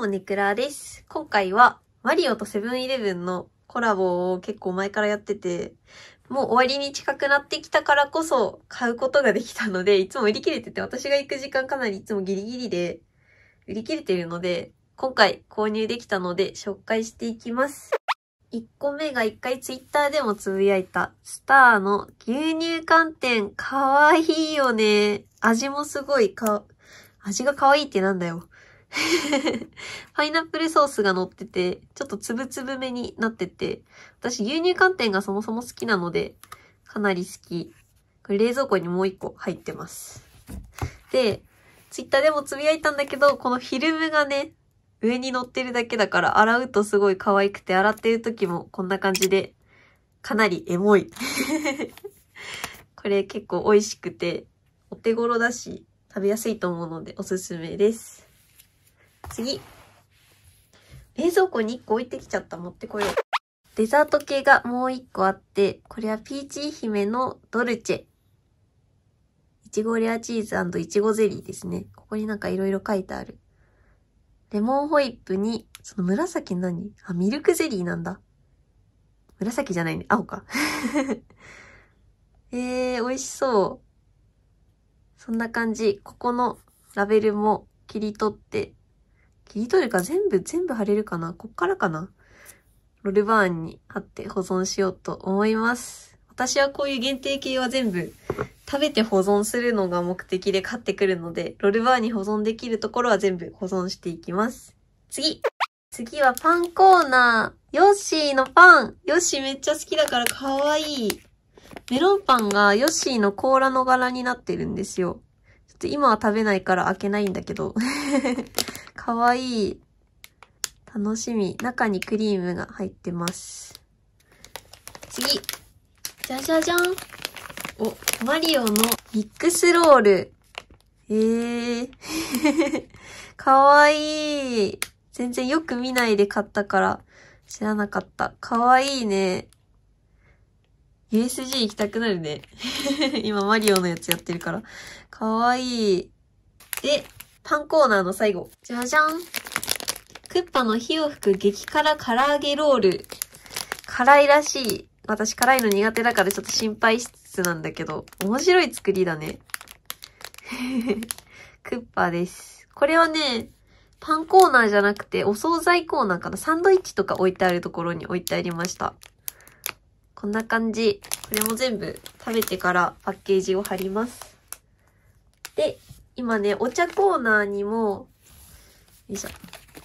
も、ネクラです。今回は、マリオとセブンイレブンのコラボを結構前からやってて、もう終わりに近くなってきたからこそ買うことができたので、いつも売り切れてて、私が行く時間かなりいつもギリギリで売り切れてるので、今回購入できたので紹介していきます。1個目が1回ツイッターでもつぶやいた、スターの牛乳寒天、かわいいよね。味もすごいか、味がかわいいってなんだよ。パイナップルソースが乗ってて、ちょっとつぶつぶめになってて、私牛乳寒天がそもそも好きなので、かなり好き。これ冷蔵庫にもう一個入ってます。で、ツイッターでもつぶやいたんだけど、このフィルムがね、上に乗ってるだけだから、洗うとすごい可愛くて、洗ってる時もこんな感じで、かなりエモい。これ結構美味しくて、お手頃だし、食べやすいと思うのでおすすめです。次。冷蔵庫に1個置いてきちゃった。持ってこよう。デザート系がもう1個あって、これはピーチ姫のドルチェ。いちごレアチーズいちごゼリーですね。ここになんか色々書いてある。レモンホイップに、その紫何あ、ミルクゼリーなんだ。紫じゃないね。青か。えー、美味しそう。そんな感じ。ここのラベルも切り取って切り取るか全部、全部貼れるかなこっからかなロルバーンに貼って保存しようと思います。私はこういう限定系は全部食べて保存するのが目的で買ってくるので、ロルバーンに保存できるところは全部保存していきます。次次はパンコーナー。ヨッシーのパン。ヨッシーめっちゃ好きだからかわいい。メロンパンがヨッシーの甲羅の柄になってるんですよ。ちょっと今は食べないから開けないんだけどかわいい。楽しみ。中にクリームが入ってます。次じゃじゃじゃんお、マリオのミックスロール。えー。かわいい。全然よく見ないで買ったから知らなかった。かわいいね。u s g 行きたくなるね。今マリオのやつやってるから。かわいい。で、パンコーナーの最後。じゃじゃん。クッパの火を吹く激辛唐揚げロール。辛いらしい。私辛いの苦手だからちょっと心配しつつなんだけど、面白い作りだね。クッパです。これはね、パンコーナーじゃなくて、お惣菜コーナーかな。サンドイッチとか置いてあるところに置いてありました。こんな感じ。これも全部食べてからパッケージを貼ります。で、今ね、お茶コーナーにも、よいしょ、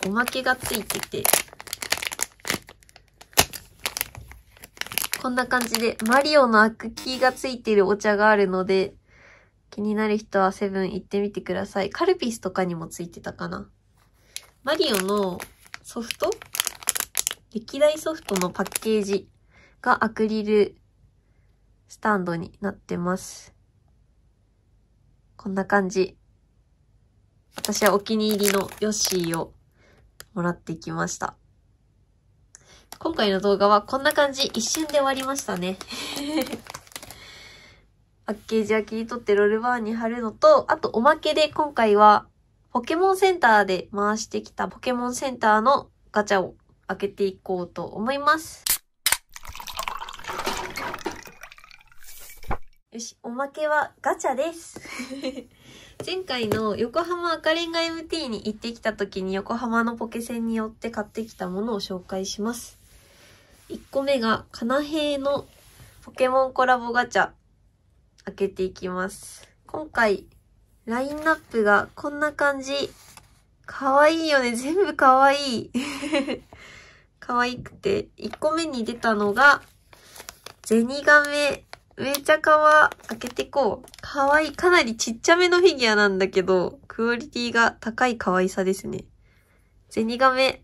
おまけがついてて、こんな感じで、マリオのアクキーがついてるお茶があるので、気になる人はセブン行ってみてください。カルピスとかにもついてたかな。マリオのソフト歴代ソフトのパッケージがアクリルスタンドになってます。こんな感じ。私はお気に入りのヨッシーをもらってきました。今回の動画はこんな感じ。一瞬で終わりましたね。パッケージは切り取ってロールバーに貼るのと、あとおまけで今回はポケモンセンターで回してきたポケモンセンターのガチャを開けていこうと思います。よし、おまけはガチャです。前回の横浜赤レンガ MT に行ってきた時に横浜のポケセンによって買ってきたものを紹介します。1個目が、カナヘイのポケモンコラボガチャ、開けていきます。今回、ラインナップがこんな感じ。かわいいよね。全部かわいい。かわいくて。1個目に出たのが、ゼニガメめちゃか開けていこう。かわいい。かなりちっちゃめのフィギュアなんだけど、クオリティが高い可愛さですね。ゼニガメ。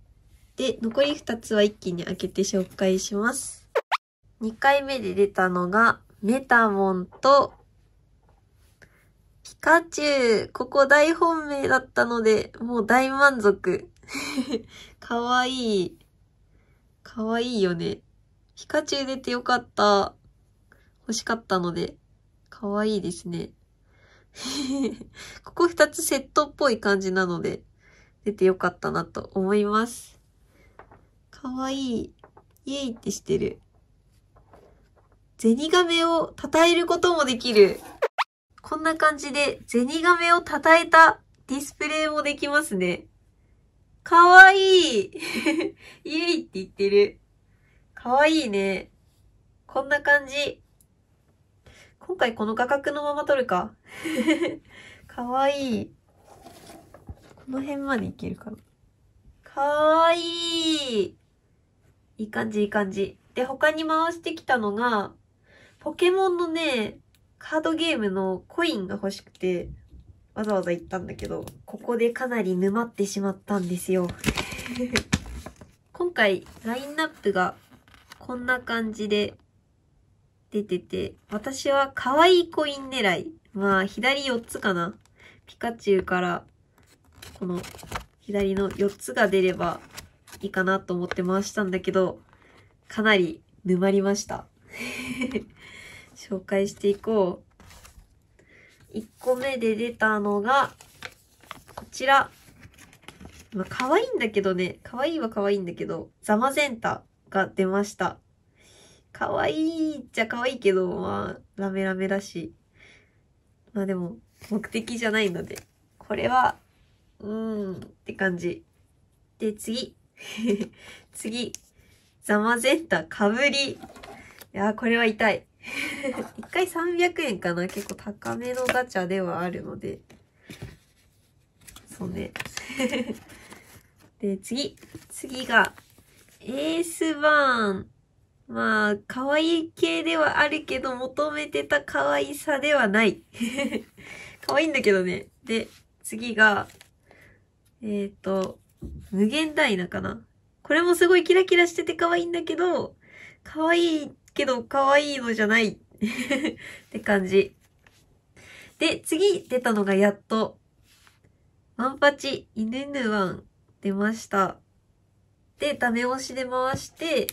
で、残り2つは一気に開けて紹介します。2回目で出たのが、メタモンと、ピカチュウ。ここ大本命だったので、もう大満足。かわいい。かわいいよね。ピカチュウ出てよかった。欲しかったので、かわいいですね。ここ2つセットっぽい感じなので、出てよかったなと思います。かわいい。イエイってしてる。ゼニガメを称えることもできる。こんな感じでゼニガメを称えたディスプレイもできますね。かわいい イエイって言ってる。かわいいね。こんな感じ。今回この画角のまま撮るか。かわいい。この辺までいけるかな。かわいい。いい感じ、いい感じ。で、他に回してきたのが、ポケモンのね、カードゲームのコインが欲しくて、わざわざ行ったんだけど、ここでかなり沼ってしまったんですよ。今回、ラインナップがこんな感じで、出てて、私は可愛いコイン狙い。まあ、左4つかな。ピカチュウから、この左の4つが出ればいいかなと思って回したんだけど、かなり沼りました。紹介していこう。1個目で出たのが、こちら。まあ、可愛いんだけどね。可愛いは可愛いんだけど、ザマゼンタが出ました。可愛いっちゃ可愛いけど、まあ、ラメラメだし。まあでも、目的じゃないので、これは、うーんって感じ。で、次。次。ザマゼンタ、かぶり。いやー、これは痛い。一回300円かな結構高めのガチャではあるので。そうね。で、次。次が、エースバーン。まあ、可愛い系ではあるけど、求めてた可愛さではない。可愛いんだけどね。で、次が、えっ、ー、と、無限大なかな。これもすごいキラキラしてて可愛いんだけど、可愛いけど可愛いのじゃない って感じ。で、次出たのがやっと、ワンパチ、犬ヌワン出ました。で、ダメ押しで回して、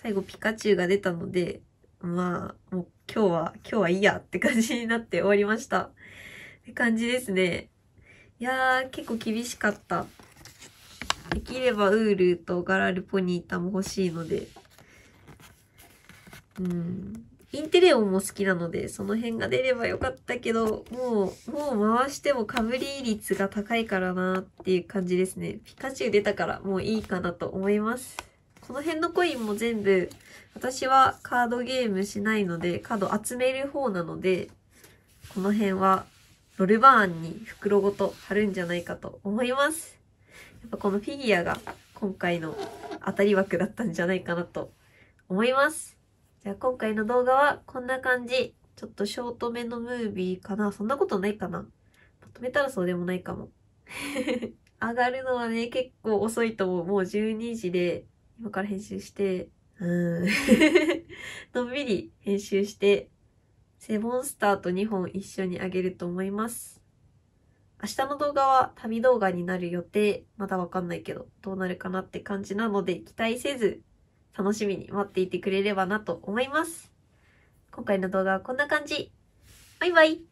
最後ピカチュウが出たので、まあ、もう今日は、今日はいいやって感じになって終わりました。って感じですね。いやー、結構厳しかった。できればウールとガラルポニータも欲しいので。うん。インテレオンも好きなので、その辺が出ればよかったけど、もう、もう回しても被り率が高いからなっていう感じですね。ピカチュウ出たからもういいかなと思います。この辺のコインも全部、私はカードゲームしないので、カード集める方なので、この辺はロルバーンに袋ごと貼るんじゃないかと思います。やっぱこのフィギュアが今回の当たり枠だったんじゃないかなと思います。じゃあ今回の動画はこんな感じ。ちょっとショートめのムービーかなそんなことないかなまとめたらそうでもないかも。上がるのはね、結構遅いと思う。もう12時で、今から編集して、うん。のんびり編集して、セモンスターと2本一緒にあげると思います。明日の動画は旅動画になる予定。まだわかんないけど、どうなるかなって感じなので、期待せず、楽しみに待っていてくれればなと思います。今回の動画はこんな感じ。バイバイ